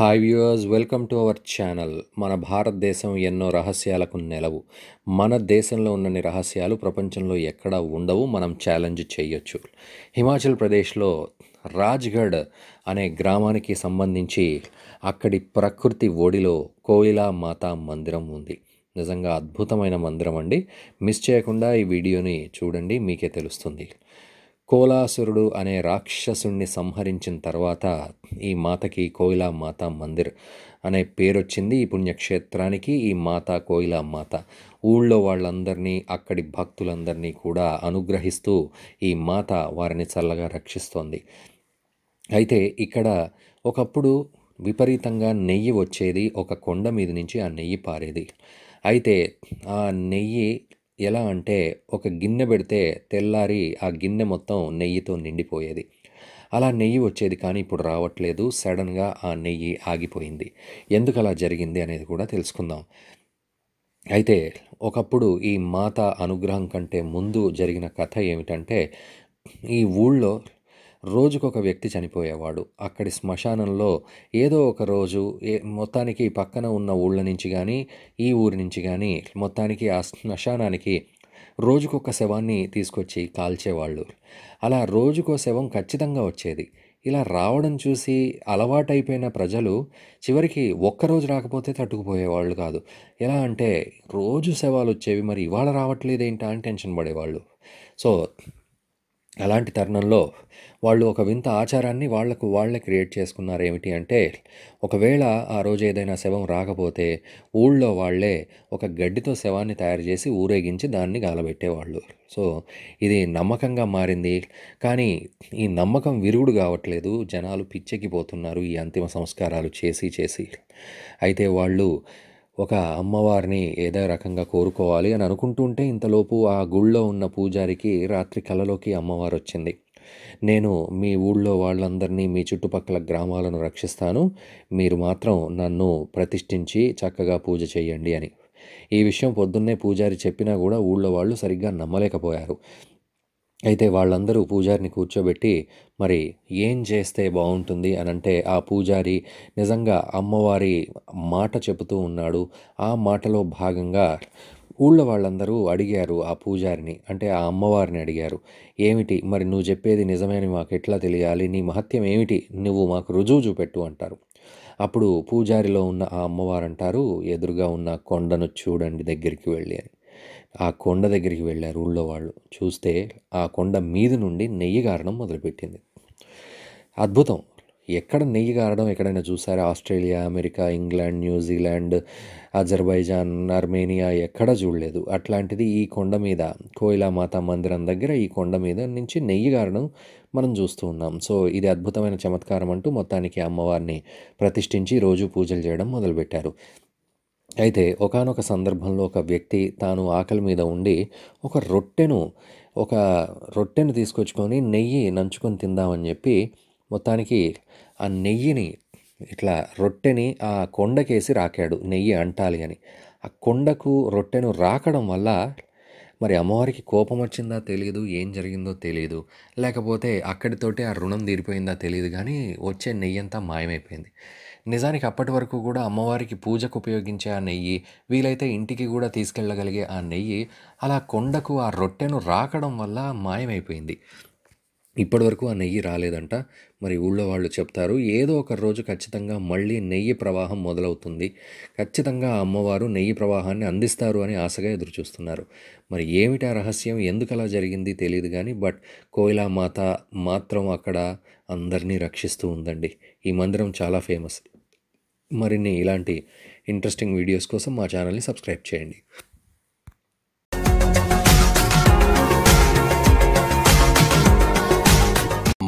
hi viewers welcome to our channel మన భారతదేశం ఎన్నో రహస్యాలకు నెలవు మన దేశంలో ఉన్నన్ని రహస్యాలు ప్రపంచంలో ఎక్కడ ఉండవు మనం ఛాలెంజ్ చేయొచ్చు హిమాచల్ ప్రదేశ్లో రాజ్గఢ్ అనే గ్రామానికి సంబంధించి అక్కడి ప్రకృతి ఒడిలో కోయిలా మాతా మందిరం ఉంది నిజంగా అద్భుతమైన మందిరం అండి మిస్ చేయకుండా ఈ వీడియోని చూడండి మీకే తెలుస్తుంది కోలాసురుడు అనే రాక్షసుణ్ణి సంహరించిన తర్వాత ఈ మాతకి కోయిలా మాత మందిర్ అనే పేరు వచ్చింది ఈ పుణ్యక్షేత్రానికి ఈ మాత కోయిలా మాత ఊళ్ళో వాళ్ళందరినీ అక్కడి భక్తులందరినీ కూడా అనుగ్రహిస్తూ ఈ మాత వారిని చల్లగా రక్షిస్తోంది అయితే ఇక్కడ ఒకప్పుడు విపరీతంగా నెయ్యి వచ్చేది ఒక కొండ మీద నుంచి ఆ నెయ్యి పారేది అయితే ఆ నెయ్యి ఎలా అంటే ఒక గిన్నె పెడితే తెల్లారి ఆ గిన్నె మొత్తం నెయ్యితో నిండిపోయేది అలా నెయ్యి వచ్చేది కానీ ఇప్పుడు రావట్లేదు సడన్గా ఆ నెయ్యి ఆగిపోయింది ఎందుకు అలా జరిగింది అనేది కూడా తెలుసుకుందాం అయితే ఒకప్పుడు ఈ మాత అనుగ్రహం కంటే ముందు జరిగిన కథ ఏమిటంటే ఈ ఊళ్ళో రోజుకొక వ్యక్తి చనిపోయేవాడు అక్కడి శ్మశానంలో ఏదో ఒక రోజు ఏ మొత్తానికి పక్కన ఉన్న ఊళ్ళ నుంచి కానీ ఈ ఊరి నుంచి కానీ మొత్తానికి ఆ శ్మశానానికి రోజుకొక శవాన్ని తీసుకొచ్చి కాల్చేవాళ్ళు అలా రోజుకో శవం ఖచ్చితంగా వచ్చేది ఇలా రావడం చూసి అలవాటైపోయిన ప్రజలు చివరికి ఒక్కరోజు రాకపోతే తట్టుకుపోయేవాళ్ళు కాదు ఎలా అంటే రోజు శవాలు వచ్చేవి మరి ఇవాళ రావట్లేదేంటా అని టెన్షన్ పడేవాళ్ళు సో అలాంటి తరుణంలో వాళ్ళు ఒక వింత ఆచారాన్ని వాళ్లకు వాళ్లే క్రియేట్ చేసుకున్నారు ఏమిటి అంటే ఒకవేళ ఆ రోజు ఏదైనా శవం రాకపోతే ఊళ్ళో వాళ్లే ఒక గడ్డితో శవాన్ని తయారు చేసి ఊరేగించి దాన్ని గాలబెట్టేవాళ్ళు సో ఇది నమ్మకంగా మారింది కానీ ఈ నమ్మకం విరుగుడు కావట్లేదు జనాలు పిచ్చెక్కిపోతున్నారు ఈ అంతిమ సంస్కారాలు చేసి చేసి అయితే వాళ్ళు ఒక అమ్మవారిని ఏదో రకంగా కోరుకోవాలి అని అనుకుంటుంటే ఇంతలోపు ఆ గుళ్ళో ఉన్న పూజారికి రాత్రి కలలోకి అమ్మవారు వచ్చింది నేను మీ ఊళ్ళో వాళ్ళందరినీ మీ చుట్టుపక్కల గ్రామాలను రక్షిస్తాను మీరు మాత్రం నన్ను ప్రతిష్ఠించి చక్కగా పూజ చేయండి అని ఈ విషయం పొద్దున్నే పూజారి చెప్పినా కూడా ఊళ్ళో వాళ్ళు సరిగ్గా నమ్మలేకపోయారు అయితే వాళ్ళందరూ పూజారిని కూర్చోబెట్టి మరి ఏం చేస్తే బాగుంటుంది అని అంటే ఆ పూజారి నిజంగా అమ్మవారి మాట చెబుతూ ఉన్నాడు ఆ మాటలో భాగంగా ఊళ్ళో వాళ్ళందరూ అడిగారు ఆ పూజారిని అంటే ఆ అమ్మవారిని అడిగారు ఏమిటి మరి నువ్వు చెప్పేది నిజమేని మాకు ఎట్లా తెలియాలి నీ మహత్యం ఏమిటి నువ్వు మాకు రుజువు చూపెట్టు అంటారు అప్పుడు పూజారిలో ఉన్న ఆ అమ్మవారు అంటారు ఎదురుగా ఉన్న కొండను చూడండి దగ్గరికి వెళ్ళి అని ఆ కొండ దగ్గరికి వెళ్ళారు ఊళ్ళో వాళ్ళు చూస్తే ఆ కొండ మీద నుండి నెయ్యి కారణం మొదలుపెట్టింది అద్భుతం ఎక్కడ నెయ్యి గారడం ఎక్కడైనా చూసారా Australia America England New Zealand Azerbaijan Armenia ఎక్కడ చూడలేదు అట్లాంటిది ఈ కొండ మీద కోయిలా మాతా మందిరం దగ్గర ఈ కొండ మీద నుంచి నెయ్యి గారడం మనం చూస్తూ ఉన్నాం సో ఇది అద్భుతమైన చమత్కారం అంటూ మొత్తానికి అమ్మవారిని ప్రతిష్ఠించి రోజు పూజలు చేయడం మొదలుపెట్టారు అయితే ఒకనొక సందర్భంలో ఒక వ్యక్తి తాను ఆకలి మీద ఉండి ఒక రొట్టెను ఒక రొట్టెను తీసుకొచ్చుకొని నెయ్యి నంచుకొని తిందామని చెప్పి మొత్తానికి ఆ నెయ్యిని ఇట్లా రొట్టెని ఆ కొండకేసి రాకాడు నెయ్యి అంటాలి అని ఆ కొండకు రొట్టెను రాకడం వల్ల మరి అమ్మవారికి కోపం వచ్చిందా తెలియదు ఏం జరిగిందో తెలియదు లేకపోతే అక్కడితోటే ఆ రుణం తీరిపోయిందా తెలియదు కానీ వచ్చే నెయ్యి అంతా మాయమైపోయింది నిజానికి అప్పటి వరకు కూడా అమ్మవారికి పూజకు ఉపయోగించే ఆ నెయ్యి వీలైతే ఇంటికి కూడా తీసుకెళ్ళగలిగే ఆ నెయ్యి అలా కొండకు ఆ రొట్టెను రాకడం వల్ల మాయమైపోయింది ఇప్పటివరకు ఆ నెయ్యి రాలేదంట మరి ఊళ్ళో వాళ్ళు చెప్తారు ఏదో ఒక రోజు ఖచ్చితంగా మళ్ళీ నెయ్యి ప్రవాహం మొదలవుతుంది ఖచ్చితంగా ఆ అమ్మవారు నెయ్యి ప్రవాహాన్ని అందిస్తారు అని ఆశగా ఎదురుచూస్తున్నారు మరి ఏమిటి ఆ రహస్యం ఎందుకలా జరిగింది తెలియదు కానీ బట్ కోయిలా మాత మాత్రం అక్కడ అందరినీ రక్షిస్తూ ఉందండి ఈ మందిరం చాలా ఫేమస్ మరిన్ని ఇలాంటి ఇంట్రెస్టింగ్ వీడియోస్ కోసం మా ఛానల్ని సబ్స్క్రైబ్ చేయండి